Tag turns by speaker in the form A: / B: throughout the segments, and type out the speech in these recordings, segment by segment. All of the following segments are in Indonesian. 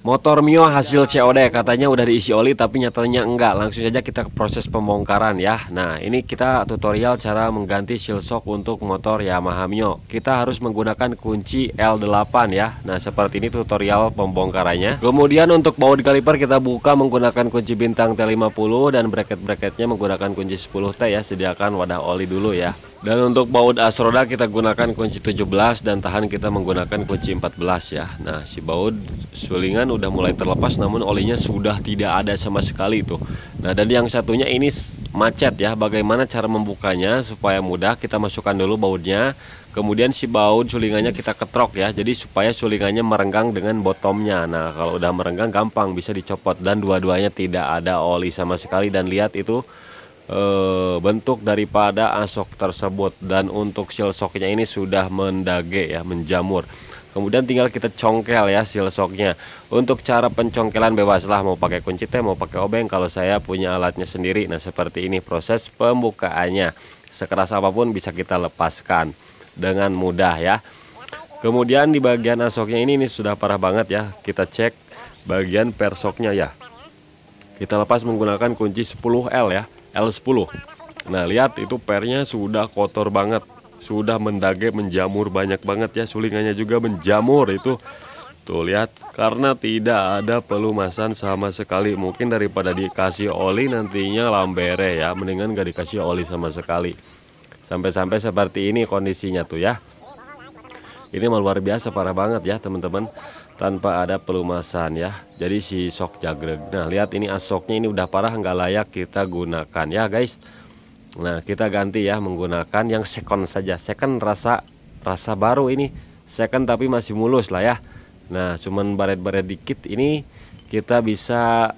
A: Motor Mio hasil COD katanya udah diisi oli tapi nyatanya enggak. Langsung saja kita ke proses pembongkaran ya. Nah, ini kita tutorial cara mengganti shield shock untuk motor Yamaha Mio. Kita harus menggunakan kunci L8 ya. Nah, seperti ini tutorial pembongkarannya. Kemudian untuk baut kaliper kita buka menggunakan kunci bintang T50 dan bracket-bracketnya menggunakan kunci 10T ya. Sediakan wadah oli dulu ya. Dan untuk baut as roda kita gunakan kunci 17 dan tahan kita menggunakan kunci 14 ya. Nah, si baut sulingan udah mulai terlepas namun olinya sudah tidak ada sama sekali itu. Nah, dan yang satunya ini macet ya. Bagaimana cara membukanya supaya mudah? Kita masukkan dulu bautnya. Kemudian si baut sulingannya kita ketrok ya. Jadi supaya sulingannya merenggang dengan bottomnya. Nah, kalau udah merenggang gampang bisa dicopot dan dua-duanya tidak ada oli sama sekali dan lihat itu uh, bentuk daripada asok tersebut dan untuk seal soknya ini sudah mendage ya menjamur kemudian tinggal kita congkel ya seal soknya untuk cara pencongkelan bebaslah mau pakai kunci teh mau pakai obeng kalau saya punya alatnya sendiri nah seperti ini proses pembukaannya sekeras apapun bisa kita lepaskan dengan mudah ya kemudian di bagian asoknya ini ini sudah parah banget ya kita cek bagian persoknya ya kita lepas menggunakan kunci 10L ya L10 nah lihat itu pernya sudah kotor banget sudah mendage menjamur banyak banget ya sulingannya juga menjamur itu tuh lihat karena tidak ada pelumasan sama sekali mungkin daripada dikasih oli nantinya lambere ya mendingan gak dikasih oli sama sekali sampai-sampai seperti ini kondisinya tuh ya ini luar biasa parah banget ya teman-teman tanpa ada pelumasan ya jadi si sok jagreg nah lihat ini asoknya ini udah parah nggak layak kita gunakan ya guys nah kita ganti ya menggunakan yang second saja second rasa rasa baru ini second tapi masih mulus lah ya nah cuman baret-baret dikit ini kita bisa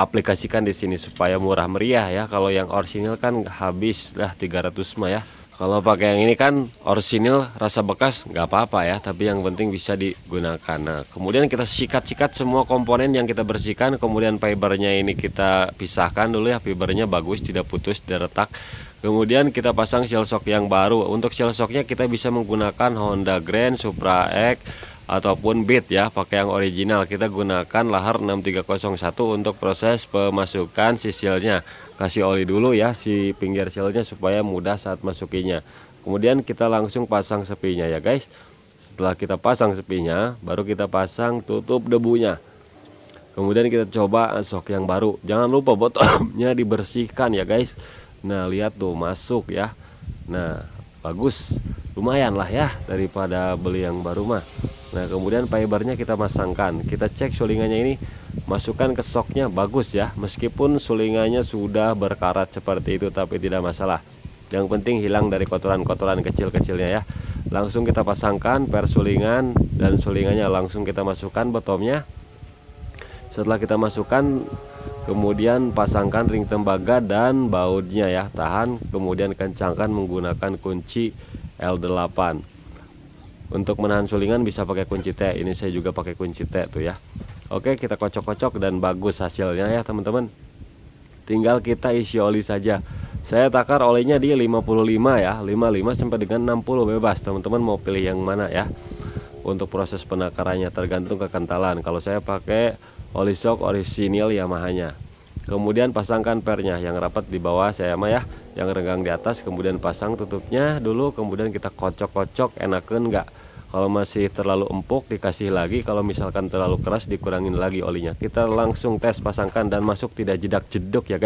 A: aplikasikan di sini supaya murah meriah ya kalau yang orisinil kan habis lah 300 mah ya kalau pakai yang ini kan orisinil rasa bekas nggak apa-apa ya, tapi yang penting bisa digunakan. Nah, kemudian kita sikat-sikat semua komponen yang kita bersihkan, kemudian fibernya ini kita pisahkan dulu ya, fibernya bagus, tidak putus, tidak retak. Kemudian kita pasang shell shock yang baru. Untuk shell shocknya kita bisa menggunakan Honda Grand, Supra X, ataupun bit ya pakai yang original kita gunakan lahar 6301 untuk proses pemasukan sisilnya kasih oli dulu ya si pinggir silnya supaya mudah saat masukinya kemudian kita langsung pasang sepinya ya guys setelah kita pasang sepinya baru kita pasang tutup debunya kemudian kita coba sok yang baru jangan lupa botolnya dibersihkan ya guys nah lihat tuh masuk ya nah bagus lumayan lah ya daripada beli yang baru mah Nah kemudian fibernya kita masangkan Kita cek sulingannya ini Masukkan ke soknya bagus ya Meskipun sulingannya sudah berkarat seperti itu Tapi tidak masalah Yang penting hilang dari kotoran-kotoran kecil-kecilnya ya Langsung kita pasangkan persulingan Dan sulingannya langsung kita masukkan bottomnya Setelah kita masukkan Kemudian pasangkan ring tembaga dan bautnya ya Tahan kemudian kencangkan menggunakan kunci L8 untuk menahan sulingan bisa pakai kunci T ini saya juga pakai kunci T tuh ya Oke kita kocok-kocok dan bagus hasilnya ya teman-teman tinggal kita isi oli saja saya takar olinya di 55 ya 55 sampai dengan 60 bebas teman-teman mau pilih yang mana ya untuk proses penakarannya tergantung kekentalan kalau saya pakai oli sok orisinil Yamaha nya kemudian pasangkan pernya yang rapat di bawah saya mah ya yang renggang di atas kemudian pasang tutupnya dulu kemudian kita kocok-kocok enakan enggak, kalau masih terlalu empuk dikasih lagi kalau misalkan terlalu keras dikurangin lagi olinya kita langsung tes pasangkan dan masuk tidak jedak jeduk ya guys kan?